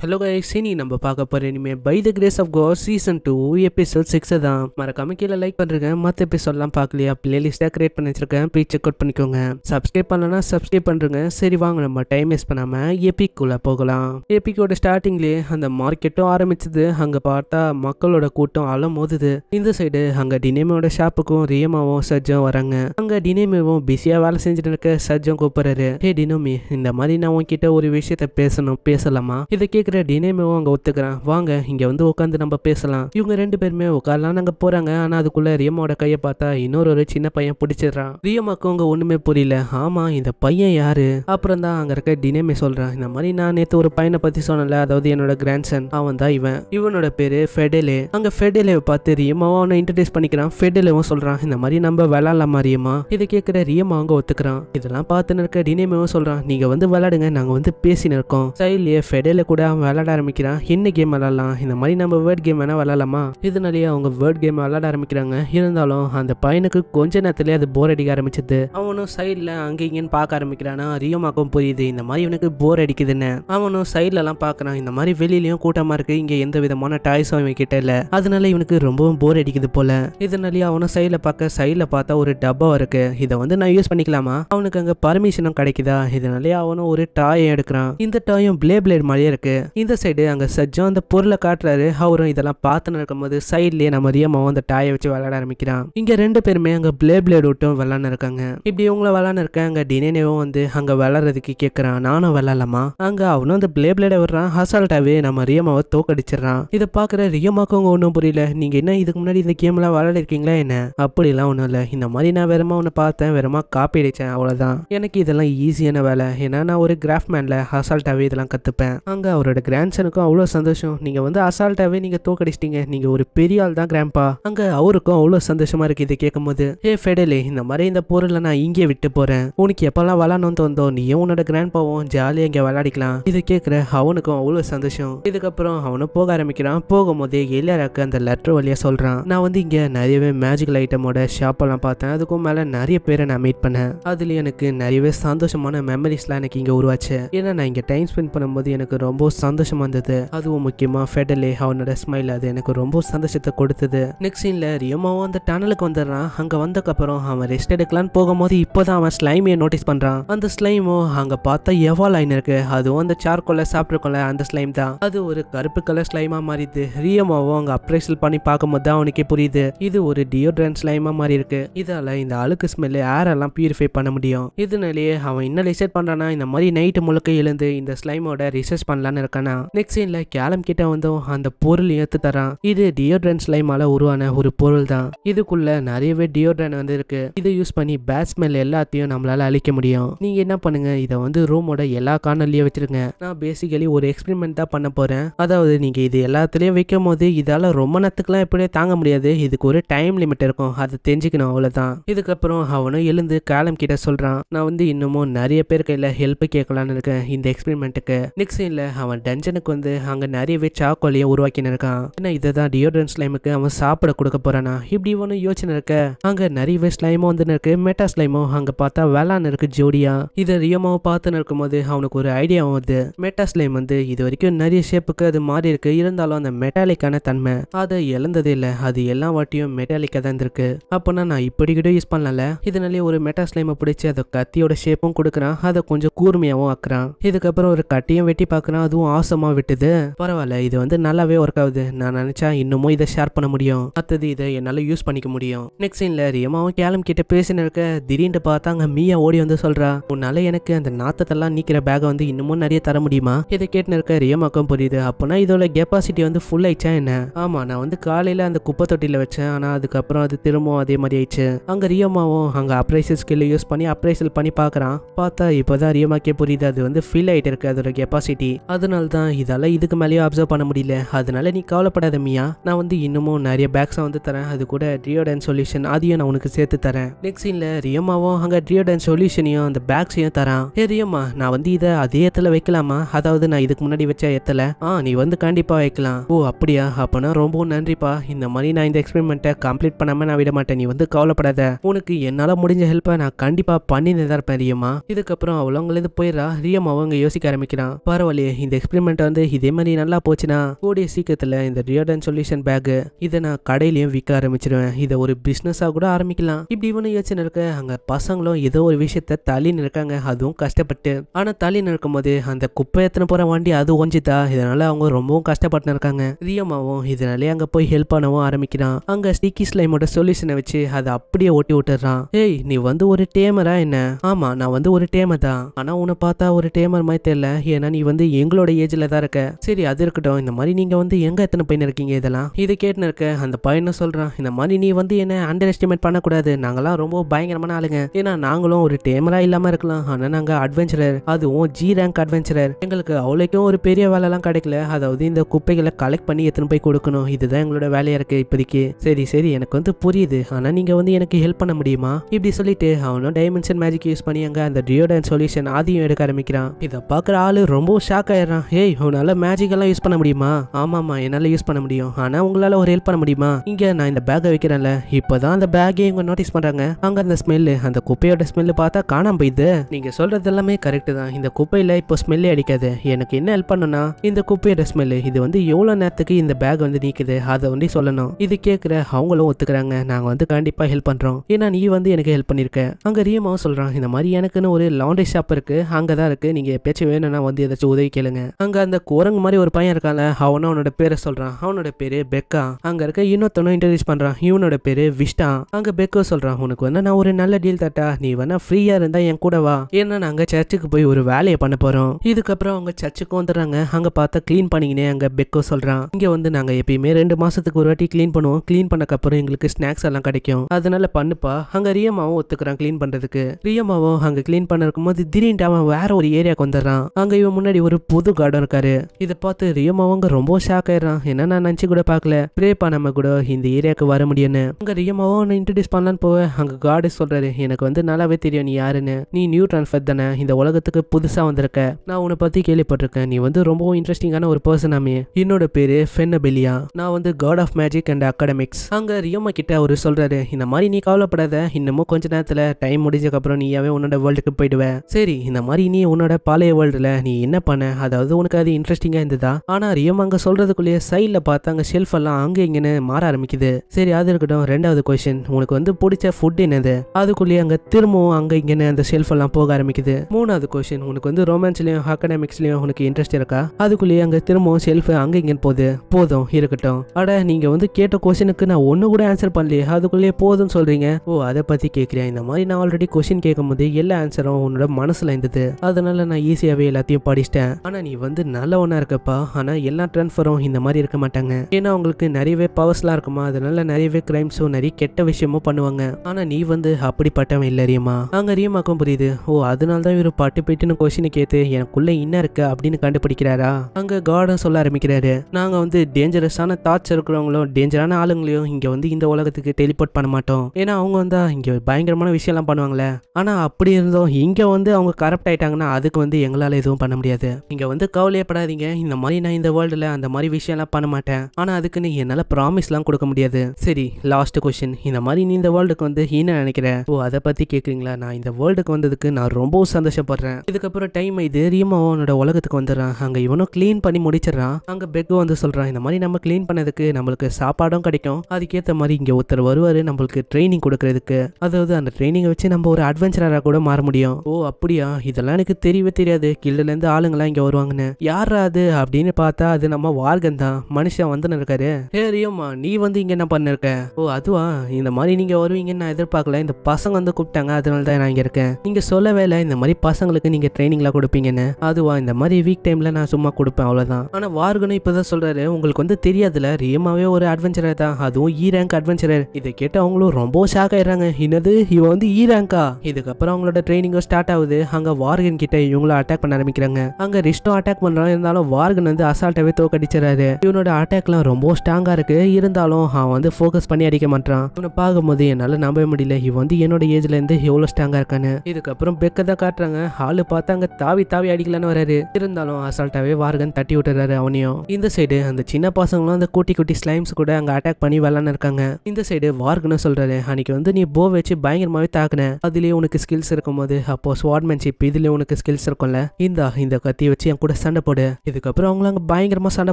hello guys இனி நம்ம பார்க்க போகிற இனிமேல் by the grace of God season two episode சிக்ஸை தான் மறக்காம கீழே லைக் பண்ணுறேன் மற்ற எபிசோட்லாம் பார்க்கலையா பிளேலிஸ்ட்டாக கிரியேட் பண்ணி வச்சிருக்கேன் போய் செக் அவுட் பண்ணிக்கோங்க சப்ஸ்கிரைப் பண்ணலன்னா சப்ஸ்கிரைப் பண்ணுறங்க சரி வாங்க நம்ம டைம் வேஸ்ட் பண்ணாமல் எபிக்குள்ளே போகலாம் எபிக்கோட ஸ்டார்டிங்லேயே அந்த மார்க்கெட்டும் ஆரம்பிச்சது அங்கே பார்த்தா மக்களோட கூட்டம் அலம் மோதுது இந்த சைடு அங்கே டினேமியோட ஷாப்புக்கும் ரியமாவும் சஜ்ஜும் வராங்க அங்கே டினேமியும் பிஸியாக வேலை செஞ்சுட்டு இருக்க சஜ்ஜும் கூப்பிட்றாரு ஹே டினோமி இந்த மாதிரி நான் உன்கிட்ட ஒரு விஷயத்த பேசணும் பேசலாமா இதை கேட்க இருக்கிற டினேமேவும் அங்கே ஒத்துக்கிறான் வாங்க இங்கே வந்து உட்காந்து நம்ம பேசலாம் இவங்க ரெண்டு பேருமே உட்காரலாம் அங்கே போகிறாங்க ஆனால் அதுக்குள்ளே ரியமோட கையை பார்த்தா இன்னொரு ஒரு சின்ன பையன் பிடிச்சிடுறான் ரியமாக்கு அவங்க ஒன்றுமே புரியல ஆமாம் இந்த பையன் யாரு அப்புறம் தான் அங்கே இருக்க டினேமே சொல்கிறான் இந்த மாதிரி நான் நேற்று ஒரு பையனை பற்றி சொன்னல அதாவது என்னோட சன் அவன் தான் இவன் இவனோட பேர் ஃபெடேலே அங்கே ஃபெடேலேவை பார்த்து ரியமாவும் அவனை இன்ட்ரடியூஸ் பண்ணிக்கிறான் ஃபெடேலேவும் சொல்கிறான் இந்த மாதிரி நம்ம விளாட்லாமா ரியமா இதை கேட்குற ரியமா அவங்க ஒத்துக்கிறான் இதெல்லாம் பார்த்துன்னு இருக்க டினேமேவும் சொல்கிறான் நீங்கள் வந்து விளாடுங்க நாங்கள் வந்து பேசி இருக்கோம் சைட்லேயே ஃபெடேல கூட அவன் அவன் விளாட ஆரம்பிக்கிறான் என்ன கேம் விளாட்லாம் இந்த மாதிரி நம்ம வேர்ட் கேம் வேணால் விளாடலாமா இதனாலேயே அவங்க வேர்ட் கேம் விளாட ஆரம்பிக்கிறாங்க இருந்தாலும் அந்த பையனுக்கு கொஞ்ச நேரத்துலேயே அது போர் அடிக்க ஆரம்பிச்சது அவனும் சைடில் அங்கே இங்கேன்னு பார்க்க ஆரம்பிக்கிறானா ரியோமாக்கும் புரியுது இந்த மாதிரி இவனுக்கு போர் அடிக்குதுன்னு அவனும் எல்லாம் பார்க்குறான் இந்த மாதிரி வெளியிலயும் கூட்டமாக இருக்குது இங்கே எந்த விதமான டாய்ஸும் அவன் கிட்ட இல்லை அதனால இவனுக்கு ரொம்பவும் போர் அடிக்குது போல இதனாலேயே அவனும் சைடில் பார்க்க சைடில் பார்த்தா ஒரு டப்பா இருக்குது இதை வந்து நான் யூஸ் பண்ணிக்கலாமா அவனுக்கு அங்கே பர்மிஷனும் கிடைக்குதா இதனாலேயே அவனும் ஒரு டாயும் எடுக்கிறான் இந்த டாயும் பிளே பிளேட் மாதிரியே இருக்குது இந்த சைடு அங்கே சஜ்ஜும் அந்த பொருளை காட்டுறாரு அவரும் இதெல்லாம் பார்த்துன்னு இருக்கும்போது சைட்லயே நம்ம அதிகமாக அந்த டாயை வச்சு விளையாட ஆரம்பிக்கிறான் இங்கே ரெண்டு பேருமே அங்கே பிளே பிளேட் விட்டும் விளாண்டு இருக்காங்க இப்படி இவங்கள விளாண்டு இருக்கேன் அங்கே டினேனேவும் வந்து அங்கே விளாட்றதுக்கு கேட்கறான் நானும் விளாட்லாமா அங்க அவனும் அந்த பிளே பிளேட விடுறான் ஹசால்ட்டாவே நம்ம ரியமாவை தோக்கடிச்சிடறான் இதை பாக்குற ரியமாக்கு அவங்க ஒன்றும் புரியல நீங்க என்ன இதுக்கு முன்னாடி இந்த எல்லாம் விளாடிருக்கீங்களா என்ன அப்படிலாம் ஒன்றும் இல்லை இந்த மாதிரி நான் வெறுமா ஒன்று பார்த்தேன் வெறுமா காப்பி அடிச்சேன் அவ்வளோதான் எனக்கு இதெல்லாம் ஈஸியான வேலை ஏன்னா நான் ஒரு கிராஃப்ட் மேன்ல ஹசால்ட்டாவே இதெல்லாம் கற்றுப்பேன் அங்கே அவரோட கிராண்ட் கிராண்ட்சனுக்கும் அவ்வளோ சந்தோஷம் நீங்கள் வந்து அசால்ட்டாகவே நீங்கள் தோக்கடிச்சிட்டீங்க நீங்கள் ஒரு பெரிய ஆள் தான் கிராண்ட்பா அங்கே அவருக்கும் அவ்வளோ சந்தோஷமாக இருக்குது இதை கேட்கும்போது ஏ ஃபெடலே இந்த மாதிரி இந்த பொருளை நான் இங்கே விட்டு போகிறேன் உனக்கு எப்போல்லாம் விளாடணும்னு தோந்தோ நீயும் உன்னோட கிராண்ட்பாவும் ஜாலியாக இங்கே விளையாடிக்கலாம் இதை கேட்குற அவனுக்கும் அவ்வளோ சந்தோஷம் இதுக்கப்புறம் அவனும் போக ஆரம்பிக்கிறான் போகும்போதே எல்லாராக்கு அந்த லெட்டர் வழியாக சொல்கிறான் நான் வந்து இங்கே நிறையவே மேஜிக்கல் ஐட்டமோட ஷாப்பெல்லாம் பார்த்தேன் அதுக்கும் மேலே நிறைய பேரை நான் மீட் பண்ணேன் அதில் எனக்கு நிறையவே சந்தோஷமான மெமரிஸ்லாம் எனக்கு இங்கே உருவாச்சு ஏன்னா நான் இங்கே டைம் ஸ்பெண்ட் பண்ணும்போது எனக்கு ரொம்ப சந்தோஷமா இருந்தது அதுவும் முக்கியமாக ஃபெடலே அவனோட ஸ்மைல் அது எனக்கு ரொம்ப சந்தோஷத்தை கொடுத்தது நெக்ஸ்ட் சீன்ல ரியோமாவும் அந்த டனலுக்கு வந்துடுறான் அங்கே வந்ததுக்கப்புறம் அவன் ரெஸ்ட் எடுக்கலான்னு போகும்போது இப்போதான் அவன் ஸ்லைமையை நோட்டீஸ் பண்ணுறான் அந்த ஸ்லைமும் அங்கே பார்த்தா எவால் ஆயின் இருக்கு அதுவும் அந்த சார்கோல சாப்பிட்டுருக்கோம்ல அந்த ஸ்லைம் தான் அது ஒரு கருப்பு கலர் ஸ்லைமா மாறிது ரியோமாவும் அங்க அப்ரேசல் பண்ணி பார்க்கும்போது தான் அவனுக்கே புரியுது இது ஒரு டியோட்ரன் ஸ்லைமா மாறி இருக்கு இதால இந்த அழுக்கு ஸ்மெல் ஏரெல்லாம் பியூரிஃபை பண்ண முடியும் இதனாலேயே அவன் என்ன ரிசர்ச் பண்றானா இந்த மாதிரி நைட்டு முழுக்க எழுந்து இந்த ஸ்லைமோட ரிசர்ச் பண்ணலான்னு இருக்கானா நெக்ஸ்ட் சீன்ல கேலம் கிட்ட வந்தும் அந்த பொருள் ஏத்து தரான் இது டியோட்ரன் ஸ்லைமால உருவான ஒரு பொருள் தான் இதுக்குள்ள நிறையவே டியோட்ரன் வந்து இருக்கு இதை யூஸ் பண்ணி பேட் எல்லாத்தையும் நம்மளால அழிக்க முடியும் நீங்க என்ன பண்ணுங்க இதை வந்து ரூமோட எல்லா கார்னர்லயும் வச்சிருங்க நான் பேசிக்கலி ஒரு எக்ஸ்பிரிமெண்ட் தான் பண்ண போறேன் அதாவது நீங்க இது எல்லாத்துலயும் வைக்கும் போது இதால ரொம்ப நேரத்துக்குலாம் எப்படியே தாங்க முடியாது இதுக்கு ஒரு டைம் லிமிட் இருக்கும் அதை தெரிஞ்சுக்கணும் அவ்வளோதான் இதுக்கப்புறம் அவனும் எழுந்து காலம் கிட்ட சொல்கிறான் நான் வந்து இன்னமும் நிறைய பேர் கையில் ஹெல்ப் கேட்கலான்னு இருக்கேன் இந்த எக்ஸ்பிரிமெண்ட்டுக்கு நெக்ஸ்ட் சீனில் அவன் அவன் டென்ஷனுக்கு வந்து அங்கே நிறையவே சாக்கோலையும் உருவாக்கின்னு இருக்கான் ஏன்னா இதை தான் டியோட்ரன் ஸ்லைமுக்கு அவன் சாப்பிட கொடுக்க போறானா இப்படி ஒன்று யோசனை இருக்க அங்கே நிறையவே ஸ்லைமும் வந்து இருக்கு மெட்டா ஸ்லைமோ அங்கே பார்த்தா வேளாண் இருக்கு ஜோடியா இதை பார்த்து பார்த்துன்னு இருக்கும்போது அவனுக்கு ஒரு ஐடியா வருது மெட்டா ஸ்லைம் வந்து இது வரைக்கும் நிறைய ஷேப்புக்கு அது மாறி இருக்கு இருந்தாலும் அந்த மெட்டாலிக்கான தன்மை அதை இழந்ததே இல்லை அது எல்லா வாட்டியும் மெட்டாலிக்காக தான் இருந்திருக்கு அப்போனா நான் இப்படி கிட்ட யூஸ் பண்ணல இதனாலே ஒரு மெட்டா ஸ்லைமை பிடிச்சி அதை கத்தியோட ஷேப்பும் கொடுக்குறான் அதை கொஞ்சம் கூர்மையாகவும் ஆக்குறான் இதுக்கப்புறம் ஒரு கட்டியும் வெட்டி பார்க்குறான் அதுவும் ஆசமாக விட்டுது பரவாயில்ல இது வந்து நல்லாவே ஒர்க் ஆகுது நான் நினச்சா இன்னமும் இதை ஷேர் பண்ண முடியும் அடுத்தது இதை என்னால் யூஸ் பண்ணிக்க முடியும் நெக்ஸ்ட் சீனில் ரியமாவும் கேலம் கிட்ட பேசின திடீர்னு பார்த்தா அங்கே மீயா ஓடி வந்து சொல்கிறா உன்னால எனக்கு அந்த நாத்தத்தெல்லாம் நீக்கிற பேக்கை வந்து இன்னமும் நிறைய தர முடியுமா இதை கேட்டுன்னு இருக்க ரியமாக்கும் புரியுது அப்போனா இதோட கெப்பாசிட்டி வந்து ஃபுல் ஆயிடுச்சா என்ன ஆமாம் நான் வந்து காலையில் அந்த குப்பை தொட்டியில் வச்சேன் ஆனால் அதுக்கப்புறம் அது திரும்பவும் அதே மாதிரி ஆயிடுச்சு அங்கே ரியமாவும் அங்கே அப்ரைசல் ஸ்கில் யூஸ் பண்ணி அப்ரைசல் பண்ணி பார்க்குறான் பார்த்தா இப்போ தான் ரியமாக்கே புரியுது அது வந்து ஃபில் ஆகிட்டு இருக்கு அதோட கெப்பாசிட்டி அதனால அதனால தான் இதால் இதுக்கு மேலேயும் அப்சர்வ் பண்ண முடியல அதனால நீ கவலைப்படாத மியா நான் வந்து இன்னமும் நிறைய பேக்ஸை வந்து தரேன் அது கூட ட்ரியோடன் சொல்யூஷன் அதையும் நான் உனக்கு சேர்த்து தரேன் நெக்ஸ்ட் சீனில் ரியமாவும் அங்கே ட்ரியோடன் சொல்யூஷனையும் அந்த பேக்ஸையும் தரான் ஏ ரியம்மா நான் வந்து இதை அதே இடத்துல வைக்கலாமா அதாவது நான் இதுக்கு முன்னாடி வச்ச ஏத்தல ஆ நீ வந்து கண்டிப்பாக வைக்கலாம் ஓ அப்படியா அப்போனா ரொம்ப நன்றிப்பா இந்த மாதிரி நான் இந்த எக்ஸ்பெரிமெண்ட்டை கம்ப்ளீட் பண்ணாமல் நான் விட மாட்டேன் நீ வந்து கவலைப்படாத உனக்கு என்னால் முடிஞ்ச ஹெல்ப்பை நான் கண்டிப்பாக பண்ணி தான் இருப்பேன் ரியம்மா இதுக்கப்புறம் அவளவங்களேருந்து போயிடறா ரியம்மாவும் அவங்க யோசிக்க ஆரம்பிக்கிறான் பரவாயில்லையே இந்த எக்ஸ்பெரிமெண்ட் வந்து இதே மாதிரி நல்லா போச்சுன்னா கூடிய சீக்கிரத்தில் இந்த ரியோடன் சொல்யூஷன் பேக்கு இதை நான் கடையிலையும் விற்க ஆரம்பிச்சிருவேன் இதை ஒரு பிஸ்னஸாக கூட ஆரம்பிக்கலாம் இப்படி இவனு யோசனை இருக்க அங்கே பசங்களும் ஏதோ ஒரு விஷயத்த தள்ளி நிற்காங்க அதுவும் கஷ்டப்பட்டு ஆனால் நிற்கும் போது அந்த குப்பை எத்தனை போகிற வண்டி அது ஒஞ்சிதா இதனால அவங்க ரொம்பவும் கஷ்டப்பட்டு இருக்காங்க ரியமாவும் இதனாலே அங்கே போய் ஹெல்ப் பண்ணவும் ஆரம்பிக்கிறான் அங்கே ஸ்டிக்கி ஸ்லைமோட சொல்யூஷனை வச்சு அதை அப்படியே ஓட்டி விட்டுறான் ஏய் நீ வந்து ஒரு டேமரா என்ன ஆமாம் நான் வந்து ஒரு டேமர் தான் ஆனால் உன்னை பார்த்தா ஒரு டேமர் மாதிரி தெரியல ஏன்னா நீ வந்து எங்களுடைய ஏஜில் தான் இருக்க சரி அது இருக்கட்டும் இந்த மாதிரி நீங்கள் வந்து எங்கே எத்தனை பையன் இருக்கீங்க இதெல்லாம் இதை கேட்டுன்னு இருக்க அந்த பையனை சொல்கிறான் இந்த மாதிரி நீ வந்து என்ன அண்டர் எஸ்டிமேட் பண்ணக்கூடாது நாங்களாம் ரொம்ப பயங்கரமான ஆளுங்க ஏன்னா நாங்களும் ஒரு டேமராக இல்லாமல் இருக்கலாம் ஆனால் நாங்கள் அட்வென்ச்சரர் அதுவும் ஜி ரேங்க் அட்வென்ச்சரர் எங்களுக்கு அவ்வளோக்கும் ஒரு பெரிய வேலைலாம் கிடைக்கல அதாவது இந்த குப்பைகளை கலெக்ட் பண்ணி எத்தனை போய் கொடுக்கணும் இதுதான் எங்களோட வேலையாக இருக்குது இப்போதைக்கு சரி சரி எனக்கு வந்து புரியுது ஆனால் நீங்கள் வந்து எனக்கு ஹெல்ப் பண்ண முடியுமா இப்படி சொல்லிட்டு அவனும் டைமென்ஷன் மேஜிக் யூஸ் பண்ணி அங்கே அந்த டியோடன் சொல்யூஷன் ஆதியும் எடுக்க ஆரம்பிக்கிறான் இதை பார்க்குற ஆள் ரொம்ப ஷாக் ஆயிடுறான் ஏய் உன்னால மேஜிக் எல்லாம் யூஸ் பண்ண முடியுமா ஆமாம்மா என்னால் யூஸ் பண்ண முடியும் ஆனால் உங்களால் ஒரு ஹெல்ப் பண்ண முடியுமா இங்கே நான் இந்த பேக்கை வைக்கிறேன்ல இப்போதான் அந்த பேக்கே இவங்க நோட்டீஸ் பண்ணுறாங்க அங்கே அந்த ஸ்மெல்லு அந்த குப்பையோட ஸ்மெல்லு பார்த்தா காணாம போயிது நீங்கள் சொல்றது எல்லாமே கரெக்டு தான் இந்த குப்பையில் இப்போ ஸ்மெல்லே அடிக்காது எனக்கு என்ன ஹெல்ப் பண்ணுன்னா இந்த குப்பையோட ஸ்மெல்லு இது வந்து எவ்வளோ நேரத்துக்கு இந்த பேக் வந்து நீக்குது அதை வந்து சொல்லணும் இது கேட்குற அவங்களும் ஒத்துக்கிறாங்க நாங்கள் வந்து கண்டிப்பாக ஹெல்ப் பண்ணுறோம் ஏன்னா நீ வந்து எனக்கு ஹெல்ப் பண்ணிருக்க அங்கே ரியமாவும் சொல்கிறான் இந்த மாதிரி எனக்குன்னு ஒரு லாண்டரி ஷாப் இருக்குது அங்கே தான் இருக்குது நீங்கள் எப்பயாச்சும் வேணும்னா வந்து ஏதாச்சும் உதவி கேளுங்க அங்கே அந்த குரங்கு மாதிரி ஒரு பையன் இருக்கான்ல அவனும் அவனோட பேரை சொல்கிறான் அவனோட பேர் பெக்கா அங்கே இருக்க இன்னொருத்தனும் இன்ட்ரடியூஸ் பண்ணுறான் இவனோட பேர் விஷ்டா அங்கே பெக்கோ சொல்கிறான் உனக்கு வந்து நான் ஒரு நல்ல டீல் தட்டா நீ வேணா ஃப்ரீயாக இருந்தால் என் கூட வா ஏன்னா நாங்கள் சர்ச்சுக்கு போய் ஒரு வேலையை பண்ண போகிறோம் இதுக்கப்புறம் அவங்க சர்ச்சுக்கு வந்துடுறாங்க அங்கே பார்த்தா க்ளீன் பண்ணிக்கினே அங்கே பெக்கோ சொல்கிறான் இங்கே வந்து நாங்கள் எப்பயுமே ரெண்டு மாதத்துக்கு ஒரு வாட்டி க்ளீன் பண்ணுவோம் க்ளீன் பண்ணக்கப்புறம் எங்களுக்கு ஸ்நாக்ஸ் எல்லாம் கிடைக்கும் அதனால பண்ணுப்பா அங்கே ரியமாவும் ஒத்துக்கிறான் க்ளீன் பண்ணுறதுக்கு ரியமாவும் அங்கே க்ளீன் பண்ணிருக்கும் போது திடீர்னு அவன் வேற ஒரு ஏரியாவுக்கு வந்துடுறான் அங்கே இவன் முன்னாடி ஒரு புது கார்டும் இருக்காரு இதை பார்த்து ரியம் அவங்க ரொம்ப ஷாக் ஆயிடுறான் என்ன நான் நினச்சி கூட பார்க்கல பிரேப்பா நம்ம கூட இந்த ஏரியாவுக்கு வர முடியும்னு அங்க ரியமாவும் நான் இன்ட்ரடியூஸ் பண்ணலான்னு போவேன் அங்கே கார்டு சொல்றாரு எனக்கு வந்து நல்லாவே தெரியும் நீ யாருன்னு நீ நியூ ட்ரான்ஸ்ஃபர் தானே இந்த உலகத்துக்கு புதுசாக வந்திருக்க நான் உன்னை பற்றி கேள்விப்பட்டிருக்கேன் நீ வந்து ரொம்பவும் இன்ட்ரெஸ்டிங்கான ஒரு பர்சன் ஆமே என்னோட பேர் ஃபென்னபெலியா நான் வந்து God of magic and academics அங்கே ரியமா கிட்ட அவர் சொல்கிறாரு இந்த மாதிரி நீ கவலைப்படாத இன்னமும் கொஞ்ச நேரத்தில் டைம் முடிஞ்சதுக்கப்புறம் நீயாவே உன்னோட வேர்ல்டுக்கு போயிடுவேன் சரி இந்த மாதிரி நீ உன்னோட பழைய வேர்ல்டில் நீ என்ன பண்ண அதாவது அது உனக்கு அது இன்ட்ரெஸ்டிங்காக இருந்ததா ஆனால் ரியம் அங்கே சொல்கிறதுக்குள்ளேயே சைடில் பார்த்தா அங்கே ஷெல்ஃப் எல்லாம் அங்கே இங்கேன்னு மாற ஆரம்பிக்குது சரி அது இருக்கட்டும் ரெண்டாவது கொஷின் உனக்கு வந்து பிடிச்ச ஃபுட் என்னது அதுக்குள்ளேயே அங்கே திரும்பவும் அங்கே இங்கேன்னு அந்த ஷெல்ஃப் எல்லாம் போக ஆரம்பிக்குது மூணாவது கொஷின் உனக்கு வந்து ரொமான்ஸ்லையும் அகடமிக்ஸ்லையும் உனக்கு இன்ட்ரெஸ்ட் இருக்கா அதுக்குள்ளேயே அங்கே திரும்பவும் ஷெல்ஃப் அங்கே இங்கே போகுது போதும் இருக்கட்டும் அட நீங்கள் வந்து கேட்ட கொஸ்டினுக்கு நான் ஒன்று கூட ஆன்சர் பண்ணலையே அதுக்குள்ளேயே போதும் சொல்கிறீங்க ஓ அதை பற்றி கேட்குறேன் இந்த மாதிரி நான் ஆல்ரெடி கொஷின் கேட்கும்போது எல்லா ஆன்சரும் உன்னோட மனசில் இருந்தது அதனால நான் ஈஸியாகவே எல்லாத்தையும் படிச்சிட்டேன் ஆனால் நீ வந்து நல்லவனாக இருக்கப்பா ஆனால் எல்லா ட்ரான்ஸ்ஃபரும் இந்த மாதிரி இருக்க மாட்டாங்க ஏன்னா அவங்களுக்கு நிறையவே பவர்ஸ்லாம் இருக்குமா அதனால நிறையவே கிரைம்ஸும் நிறைய கெட்ட விஷயமும் பண்ணுவாங்க ஆனால் நீ வந்து அப்படிப்பட்டவன் இல்லை ரீமா அங்கே ரீமாக்கும் புரியுது ஓ அதனால தான் இவரு பட்டு போயிட்டுன்னு கொஷினை கேட்டு எனக்குள்ளே என்ன இருக்கு அப்படின்னு கண்டுபிடிக்கிறாரா அங்கே கார்டன் சொல்ல ஆரம்பிக்கிறாரு நாங்கள் வந்து டேஞ்சரஸான தாட்ஸ் இருக்கிறவங்களும் டேஞ்சரான ஆளுங்களையும் இங்கே வந்து இந்த உலகத்துக்கு டெலிபோர்ட் பண்ண மாட்டோம் ஏன்னா அவங்க வந்தா இங்கே பயங்கரமான விஷயம்லாம் பண்ணுவாங்களே ஆனால் அப்படி இருந்தும் இங்கே வந்து அவங்க கரப்ட் ஆயிட்டாங்கன்னா அதுக்கு வந்து எங்களால் எதுவும் பண்ண முடியாது இங்கே வந்து கவலையப்படாதீங்க இந்த மாதிரி நான் இந்த வேர்ல்டில் அந்த மாதிரி விஷயம்லாம் பண்ண மாட்டேன் ஆனால் அதுக்குன்னு என்னால் ப்ராமிஸ்லாம் கொடுக்க முடியாது சரி லாஸ்ட் கொஷின் இந்த மாதிரி நீ இந்த வேர்ல்டுக்கு வந்து ஹீனா நினைக்கிறேன் ஓ அதை பற்றி கேட்குறீங்களா நான் இந்த வேர்ல்டுக்கு வந்ததுக்கு நான் ரொம்ப சந்தோஷப்படுறேன் இதுக்கப்புறம் டைம் இது ரீமாவோனோட உலகத்துக்கு வந்துடுறான் அங்கே இவனும் க்ளீன் பண்ணி முடிச்சிடறான் அங்கே பெக்கு வந்து சொல்கிறான் இந்த மாதிரி நம்ம க்ளீன் பண்ணதுக்கு நம்மளுக்கு சாப்பாடும் கிடைக்கும் அதுக்கேற்ற மாதிரி இங்கே ஒருத்தர் வருவார் நம்மளுக்கு ட்ரைனிங் கொடுக்கறதுக்கு அதாவது அந்த ட்ரைனிங்கை வச்சு நம்ம ஒரு அட்வென்ச்சராக கூட மாற முடியும் ஓ அப்படியா இதெல்லாம் எனக்கு தெரியவே தெரியாது கீழேருந்து ஆளுங்களாம் இங்கே வருவாங்க இருக்கான்னு யாரா அது அப்படின்னு பார்த்தா அது நம்ம வார்கன் தான் மனுஷன் வந்து இருக்காரு ஹேரியம்மா நீ வந்து இங்க என்ன பண்ணிருக்க ஓ அதுவா இந்த மாதிரி நீங்க வருவீங்கன்னு நான் எதிர்பார்க்கல இந்த பசங்க வந்து கூப்பிட்டாங்க அதனால தான் நான் இங்க இருக்கேன் நீங்க சொல்லவே இல்லை இந்த மாதிரி பசங்களுக்கு நீங்க ட்ரைனிங்லாம் கொடுப்பீங்கன்னு அதுவா இந்த மாதிரி வீக் டைம்ல நான் சும்மா கொடுப்பேன் அவ்வளவுதான் ஆனா வார்கனும் இப்பதான் சொல்றாரு உங்களுக்கு வந்து தெரியாதுல ரியமாவே ஒரு அட்வென்ச்சரர் தான் அதுவும் இ ரேங்க் அட்வென்ச்சரர் இதை கேட்டு அவங்களும் ரொம்ப ஷாக் ஆயிடுறாங்க என்னது இவன் வந்து ஈ e ரேங்கா இதுக்கப்புறம் அவங்களோட ட்ரைனிங்கும் ஸ்டார்ட் ஆகுது அங்க வார்கன் கிட்ட இவங்களும் அட்டாக் பண்ண ஆரம்பிக்கிறாங்க அங்க ரிஷ்டும் அட்டாக் அட்டாக் பண்ணுறான் இருந்தாலும் வார்கன் வந்து அசால்ட்டாகவே தோக்கடிச்சிடறாரு இவனோட அட்டாக்லாம் ரொம்ப ஸ்ட்ராங்காக இருக்கு இருந்தாலும் அவன் வந்து ஃபோக்கஸ் பண்ணி அடிக்க மாட்டான் இவனை பார்க்கும்போது என்னால் நம்ப முடியல இவன் வந்து என்னோட ஏஜ்லேருந்து எவ்வளோ ஸ்ட்ராங்கா இருக்கான்னு இதுக்கப்புறம் பெக்கை தான் காட்டுறாங்க ஆள் பார்த்தா அங்கே தாவி தாவி அடிக்கலான்னு வராரு இருந்தாலும் அசால்ட்டாகவே வார்கன் தட்டி விட்டுறாரு அவனையும் இந்த சைடு அந்த சின்ன பசங்களும் அந்த குட்டி குட்டி ஸ்லைம்ஸ் கூட அங்கே அட்டாக் பண்ணி வரலான்னு இருக்காங்க இந்த சைடு வார்கன்னு சொல்கிறாரு அன்னைக்கு வந்து நீ போ வச்சு பயங்கரமாகவே தாக்குன அதுலேயே உனக்கு ஸ்கில்ஸ் இருக்கும் போது அப்போ ஸ்வாட்மேன்ஷிப் இதுலேயே உனக்கு ஸ்கில்ஸ் இருக்கும்ல இந்தா இந்த கத்தி வச்சு என் கூட சண்டை போடு இதுக்கப்புறம் அவங்கள அங்கே பயங்கரமாக சண்டை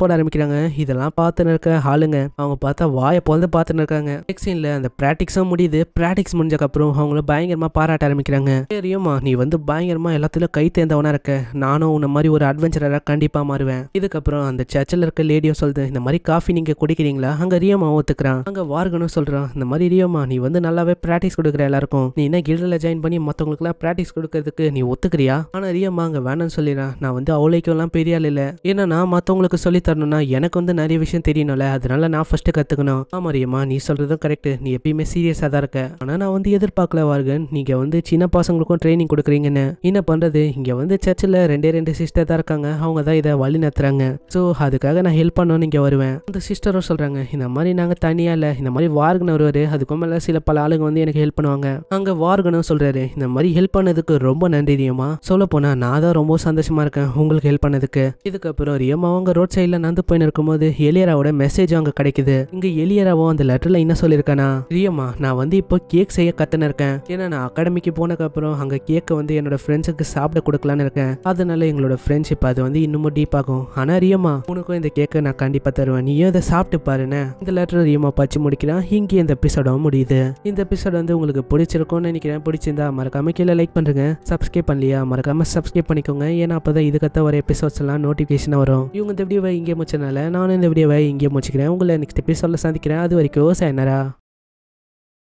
போட ஆரம்பிக்கிறாங்க இதெல்லாம் பார்த்துன்னு இருக்க ஆளுங்க அவங்க பார்த்தா வாயை பொழுது பார்த்துன்னு இருக்காங்க சீன்ல அந்த ப்ராக்டிக்ஸும் முடியுது ப்ராக்டிக்ஸ் அப்புறம் அவங்கள பயங்கரமாக பாராட்ட ஆரம்பிக்கிறாங்க தெரியுமா நீ வந்து பயங்கரமாக எல்லாத்துலையும் கை தேர்ந்தவனா இருக்க நானும் உன்ன மாதிரி ஒரு அட்வென்ச்சரா கண்டிப்பாக மாறுவேன் இதுக்கப்புறம் அந்த சர்ச்சில் இருக்க லேடியும் சொல்லுது இந்த மாதிரி காஃபி நீங்கள் குடிக்கிறீங்களா அங்கே ரியோமா ஒத்துக்கிறான் அங்கே வார்கனும் சொல்கிறான் இந்த மாதிரி ரியோமா நீ வந்து நல்லாவே ப்ராக்டிஸ் கொடுக்குற எல்லாருக்கும் நீ என்ன கில்டில் ஜாயின் பண்ணி மற்றவங்களுக்குலாம் ப்ராக்டிஸ் கொடுக்கறதுக்கு நீ ஒத்துக்கிறியா ஆனால் ரியோமா அங்கே வேணும்னு சொல்லிடுறான் நான் வந்து அவளைக்கு மட்டும்லாம் பெரிய ஆள் இல்லை ஏன்னா நான் மற்றவங்களுக்கு சொல்லி தரணும்னா எனக்கு வந்து நிறைய விஷயம் தெரியணும்ல அதனால நான் ஃபர்ஸ்ட் கற்றுக்கணும் ஆமாரியம்மா நீ சொல்கிறதும் கரெக்ட் நீ எப்பயுமே சீரியஸாக தான் இருக்க ஆனால் நான் வந்து எதிர்பார்க்கல வார்கன் நீங்கள் வந்து சின்ன பசங்களுக்கும் ட்ரைனிங் கொடுக்குறீங்கன்னு என்ன பண்ணுறது இங்கே வந்து சர்ச்சில் ரெண்டே ரெண்டு சிஸ்டர் தான் இருக்காங்க அவங்க தான் இதை வழி நடத்துகிறாங்க ஸோ அதுக்காக நான் ஹெல்ப் பண்ணணும்னு இங்கே வருவேன் அந்த சிஸ்டரும் சொல்கிறாங்க இந்த மாதிரி நாங்கள் தனியாக இல்லை இந்த மாதிரி வார்கன் வருவார் அதுக்கு மேலே சில பல ஆளுங்க வந்து எனக்கு ஹெல்ப் பண்ணுவாங்க அங்கே வார்கனும் சொல்றாரு இந்த மாதிரி ஹெல்ப் பண்ணதுக்கு ரொம்ப நன்றியம்மா சொல்ல போனால் நான் தான் ரொம்ப சந்தோஷமாக இருக்கேன் உங்களுக்கு ஹெல்ப் பண்ணதுக்கு இதுக்கப்புறம் ரியம் அவங்க ரோட் சைட்ல நடந்து போயின்னு இருக்கும்போது எலியராவோட மெசேஜ் அவங்க கிடைக்குது இங்க எலியராவும் அந்த லெட்டர்ல என்ன சொல்லியிருக்கானா ரியம்மா நான் வந்து இப்போ கேக் செய்ய கத்துன்னு இருக்கேன் ஏன்னா நான் அகாடமிக்கு போனதுக்கப்புறம் அங்க கேக்க வந்து என்னோட ஃப்ரெண்ட்ஸுக்கு சாப்பிட கொடுக்கலான்னு இருக்கேன் அதனால எங்களோட ஃப்ரெண்ட்ஷிப் அது வந்து இன்னமும் டீப் ஆகும் ஆனா ரியம்மா உனக்கும் இந்த கேக்க நான் கண்டிப்பா தருவேன் நீயும் இதை சாப்பிட்டு பாருன்னு இந்த லெட்டர் ரியம்மா பச்சு முடிக்கிறான் இங்கே இந்த எபிசோடவும் முடியுது இந்த எபிசோட் வந்து உங்களுக்கு பிடிச்சிருக்கும்னு நினைக்கிறேன் பிடிச்சிருந்தா மறக்காம கீழே லைக் பண்ணுங்க சப்ஸ்கிரைப் பண்ணலையா மறக்காம சப்ஸ்கிரைப் பண்ணிக்கோங்க ஏன்னா அப்பதான் இதுக்கத்த ஒரே எபிசோட்ஸ்லாம் நோட்டிஃபிகேஷனாக வரும் இவங்க இந்த வீடியோவை இங்கே முடிச்சதுனால நானும் இந்த வீடியோவை இங்கே முடிச்சுக்கிறேன் உங்களை நெக்ஸ்ட் எபிசோடில் சந்திக்கிறேன் அது வரைக்கும் சைனரா